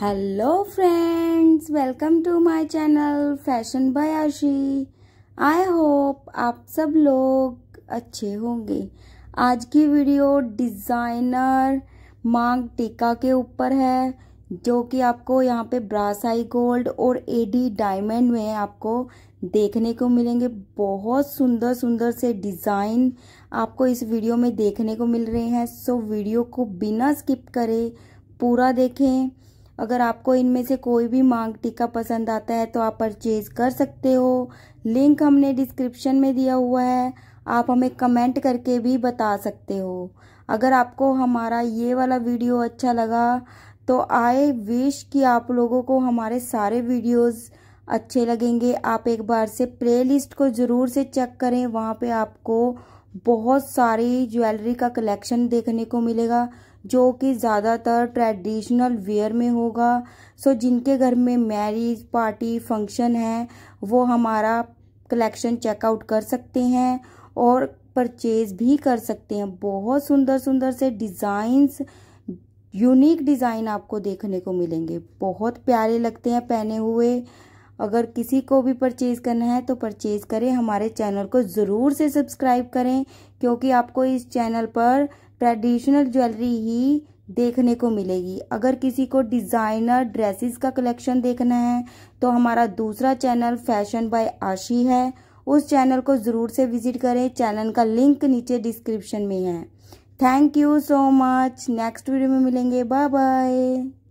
hello friends welcome to my channel fashion by Ashi I hope आप सब लोग अच्छे होंगे आज की वीडियो डिज़ाइनर मांग टीका के ऊपर है जो कि आपको यहाँ पे ब्रासाई गोल्ड और एडी डायमंड में आपको देखने को मिलेंगे बहुत सुंदर सुंदर से डिज़ाइन आपको इस वीडियो में देखने को मिल रहे हैं सो वीडियो को बिना स्किप करे पूरा देखें अगर आपको इनमें से कोई भी मांग टीका पसंद आता है तो आप परचेज कर सकते हो लिंक हमने डिस्क्रिप्शन में दिया हुआ है आप हमें कमेंट करके भी बता सकते हो अगर आपको हमारा ये वाला वीडियो अच्छा लगा तो आई विश कि आप लोगों को हमारे सारे वीडियोस अच्छे लगेंगे आप एक बार से प्ले लिस्ट को ज़रूर से चेक करें वहाँ पे आपको बहुत सारी ज्वेलरी का कलेक्शन देखने को मिलेगा जो कि ज़्यादातर ट्रेडिशनल वेयर में होगा सो जिनके घर में मैरिज पार्टी फंक्शन है वो हमारा कलेक्शन चेकआउट कर सकते हैं और परचेज भी कर सकते हैं बहुत सुंदर सुंदर से डिज़ाइंस यूनिक डिज़ाइन आपको देखने को मिलेंगे बहुत प्यारे लगते हैं पहने हुए अगर किसी को भी परचेज़ करना है तो परचेज़ करें हमारे चैनल को ज़रूर से सब्सक्राइब करें क्योंकि आपको इस चैनल पर ट्रेडिशनल ज्वेलरी ही देखने को मिलेगी अगर किसी को डिज़ाइनर ड्रेसेस का कलेक्शन देखना है तो हमारा दूसरा चैनल फैशन बाय आशी है उस चैनल को ज़रूर से विजिट करें चैनल का लिंक नीचे डिस्क्रिप्शन में है thank you so much next video में मिलेंगे बाय बाय